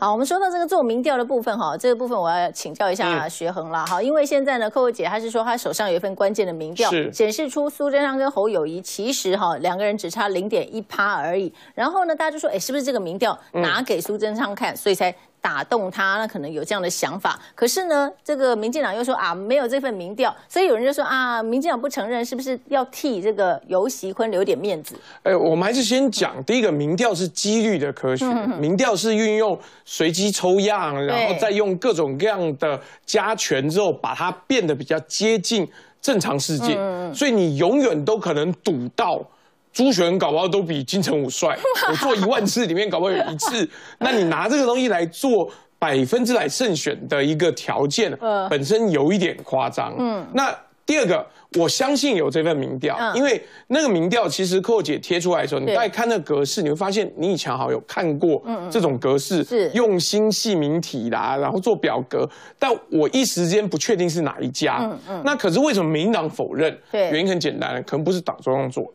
好，我们说到这个做民调的部分哈，这个部分我要请教一下学恒啦哈，因为现在呢，客户姐她是说她手上有一份关键的民调，显示出苏贞昌跟侯友谊其实哈两个人只差零点一趴而已，然后呢，大家就说，哎，是不是这个民调拿给苏贞昌看，所以才？打动他，那可能有这样的想法。可是呢，这个民进党又说啊，没有这份民调，所以有人就说啊，民进党不承认，是不是要替这个尤习坤留点面子？哎，我们还是先讲第一个，民调是几率的科学，民调是运用随机抽样，然后再用各种各样的加权之后，把它变得比较接近正常世界。所以你永远都可能赌到。朱璇搞不好都比金城武帅，我做一万次里面搞不好有一次。那你拿这个东西来做百分之百胜选的一个条件，呃，本身有一点夸张。嗯，那第二个，我相信有这份民调，因为那个民调其实寇姐贴出来的时候，你大概看那格式，你会发现你以前好像有看过，这种格式是用心细民体啦，然后做表格，但我一时间不确定是哪一家。嗯嗯，那可是为什么民党否认？对，原因很简单，可能不是党中央做的。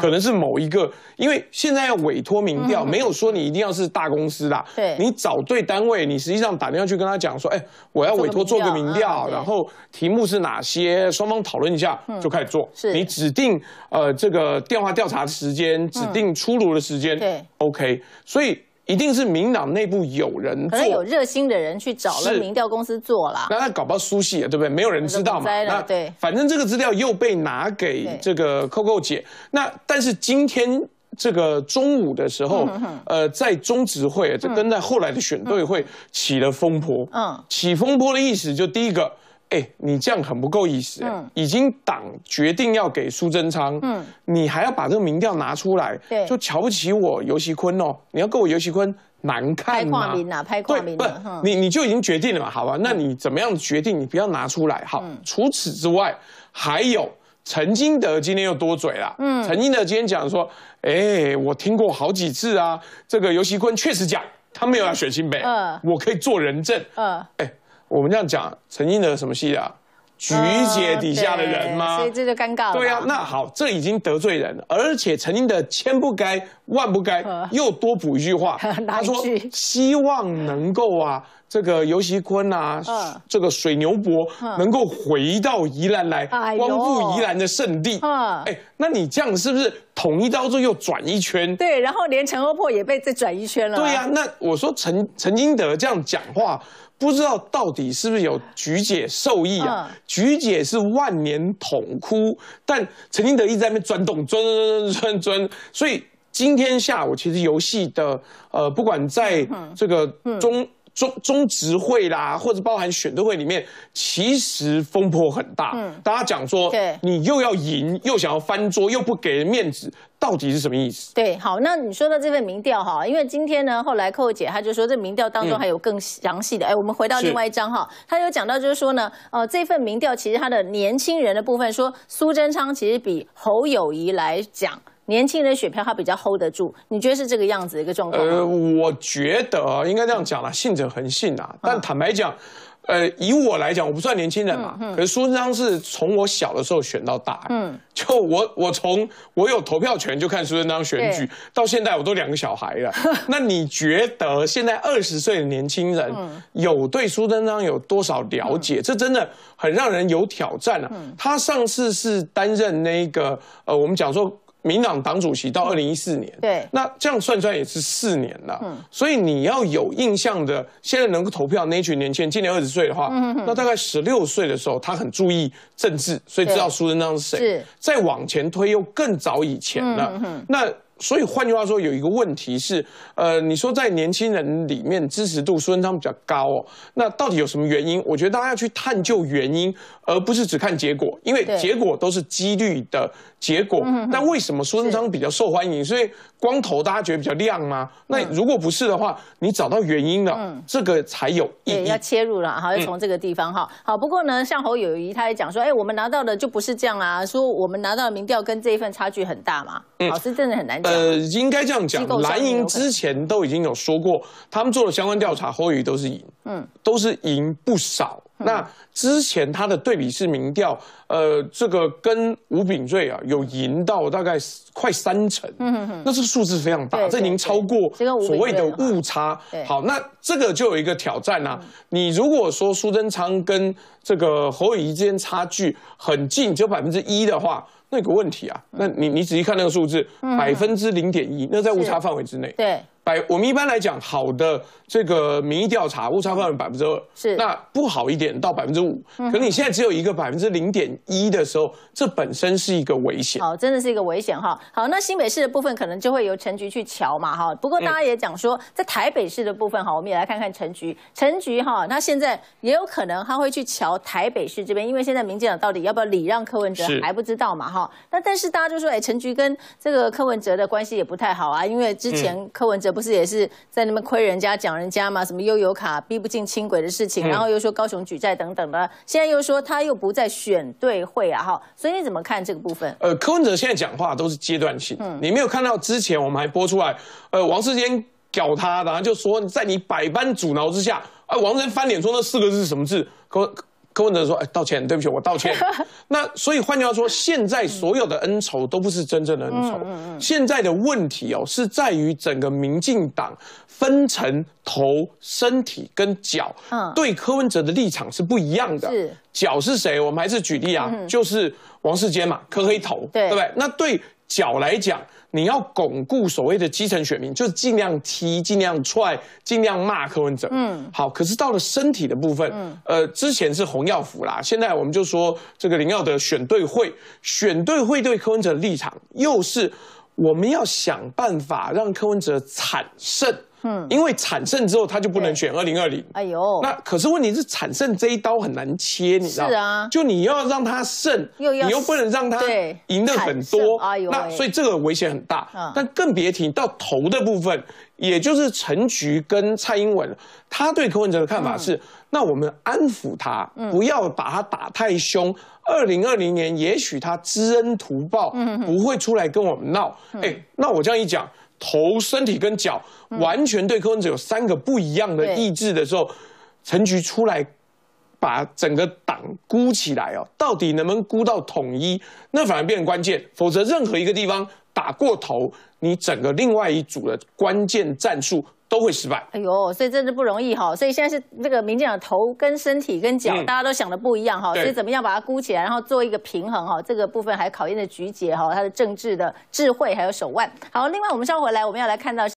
可能是某一个，因为现在要委托民调，没有说你一定要是大公司的。对，你找对单位，你实际上打电话去跟他讲说，哎，我要委托做个民调，然后题目是哪些，双方讨论一下就开始做。是，你指定呃这个电话调查的时间，指定出炉的时间。对，OK，所以。一定是民党内部有人，可能有热心的人去找了民调公司做了。那他搞不到书系对不对？没有人知道嘛。那对，反正这个资料又被拿给这个 Coco 姐。那但是今天这个中午的时候，呃，在中执会，这跟在后来的选队会起了风波。嗯，起风波的意思就第一个。哎，你这样很不够意思。嗯。已经党决定要给苏贞昌，嗯，你还要把这个民调拿出来？对。就瞧不起我尤熙坤哦？你要跟我尤熙坤难看吗？拍啊，拍对，不，你你就已经决定了嘛，好吧？那你怎么样决定？你不要拿出来，好。嗯。除此之外，还有陈金德今天又多嘴了。嗯。陈金德今天讲说，哎，我听过好几次啊，这个尤熙坤确实讲他没有要选新北。嗯。我可以做人证。嗯。哎。我们这样讲，陈英德什么戏啊？菊姐底下的人吗？所以这就尴尬了。对呀，那好，这已经得罪人了，而且陈英德千不该万不该又多补一句话，他说希望能够啊，这个尤希坤啊，这个水牛伯能够回到宜兰来，光复宜兰的圣地。嗯，哎，那你这样是不是统一当中又转一圈？对，然后连陈欧珀也被再转一圈了。对呀，那我说陈陈英德这样讲话。不知道到底是不是有菊姐受益啊？菊姐是万年桶哭，但金经一直在那边钻洞，钻钻钻钻钻钻，所以今天下午其实游戏的呃，不管在这个中。中中执会啦，或者包含选都会里面，其实风波很大。嗯，大家讲说，对，你又要赢，又想要翻桌，又不给人面子，到底是什么意思？对，好，那你说到这份民调哈，因为今天呢，后来寇姐她就说，这民调当中还有更详细的。哎，我们回到另外一章哈，她有讲到就是说呢，呃，这份民调其实他的年轻人的部分，说苏贞昌其实比侯友谊来讲。年轻人选票他比较 hold 得住，你觉得是这个样子一个状况？呃，我觉得应该这样讲了，信者恒信啊。但坦白讲，呃，以我来讲，我不算年轻人嘛。嗯。可是苏贞昌是从我小的时候选到大，嗯。就我我从我有投票权就看苏贞昌选举，到现在我都两个小孩了。那你觉得现在二十岁的年轻人有对苏贞昌有多少了解？这真的很让人有挑战了。他上次是担任那个呃，我们讲说。民党党主席到二零一四年，对，那这样算出来也是四年了。嗯，所以你要有印象的，现在能够投票那群年轻人，今年二十岁的话，那大概十六岁的时候，他很注意政治，所以知道苏贞昌是谁。是，再往前推又更早以前了。嗯那。所以换句话说，有一个问题是，呃，你说在年轻人里面支持度苏贞昌比较高哦，那到底有什么原因？我觉得大家要去探究原因，而不是只看结果，因为结果都是几率的结果。那为什么苏贞昌比较受欢迎？所以。光头大家觉得比较亮吗？那如果不是的话，你找到原因了，这个才有意义。要切入了，好，要从这个地方哈。好，不过呢，像侯友谊他也讲说，哎，我们拿到的就不是这样啊，说我们拿到的民调跟这一份差距很大嘛。老师真的很难讲。呃，应该这样讲，蓝营之前都已经有说过，他们做的相关调查，侯友谊都是赢，嗯，都是赢不少。那之前他的对比式民调，呃，这个跟吴炳瑞啊有赢到大概快三成，嗯嗯那这个数字非常大，这已经超过所谓的误差。好，那这个就有一个挑战啊，你如果说苏贞昌跟这个侯友谊之间差距很近，只有百分之一的话，那有个问题啊，那你你仔细看那个数字，百分之零点一，那在误差范围之内。对。百我们一般来讲，好的这个民意调查误差范围百分之二，是那不好一点到百分之五，可你现在只有一个百分之零点一的时候，这本身是一个危险。好，真的是一个危险哈。好，那新北市的部分可能就会由陈局去瞧嘛哈。不过大家也讲说，在台北市的部分哈，我们也来看看陈局。陈局哈，那现在也有可能他会去瞧台北市这边，因为现在民进党到底要不要礼让柯文哲还不知道嘛哈。那但是大家就说，哎，陈局跟这个柯文哲的关系也不太好啊，因为之前柯文哲。不是也是在那边亏人家讲人家嘛？什么悠游卡逼不进轻轨的事情，然后又说高雄举债等等的，现在又说他又不在选对会啊哈，所以你怎么看这个部分？呃，柯文哲现在讲话都是阶段性，你没有看到之前我们还播出来，呃，王世坚搞他，然后就说在你百般阻挠之下，啊，王坚翻脸说那四个字是什么字？可。柯文哲说：“哎，道歉，对不起，我道歉。”那所以换句话说，现在所有的恩仇都不是真正的恩仇。现在的问题哦，是在于整个民进党分成头、身体跟脚，对柯文哲的立场是不一样的。是脚是谁？我们还是举例啊，就是王世坚嘛，磕黑头，对不对？那对脚来讲。你要巩固所谓的基层选民，就是尽量踢、尽量踹、尽量骂柯文哲。嗯，好。可是到了身体的部分，嗯、呃，之前是洪耀福啦，现在我们就说这个林耀德选对会，选对会对柯文哲立场，又是我们要想办法让柯文哲惨胜。嗯，因为产胜之后他就不能选二零二零。哎呦，那可是问题是产胜这一刀很难切，你知道吗？是啊，就你要让他胜，你又不能让他赢的很多。哎呦，那所以这个危险很大。但更别提到头的部分，也就是陈菊跟蔡英文，他对柯文哲的看法是：那我们安抚他，不要把他打太凶。二零二零年也许他知恩图报，不会出来跟我们闹。哎，那我这样一讲。头、身体跟脚完全对柯文哲有三个不一样的意志的时候，陈局出来把整个党估起来哦，到底能不能估到统一，那反而变关键。否则任何一个地方打过头，你整个另外一组的关键战术。都会失败。哎呦，所以真的不容易哈。所以现在是这个民进党头跟身体跟脚，大家都想的不一样哈。所以怎么样把它箍起来，然后做一个平衡哈？这个部分还考验的菊姐哈，她的政治的智慧还有手腕。好，另外我们稍回来，我们要来看到。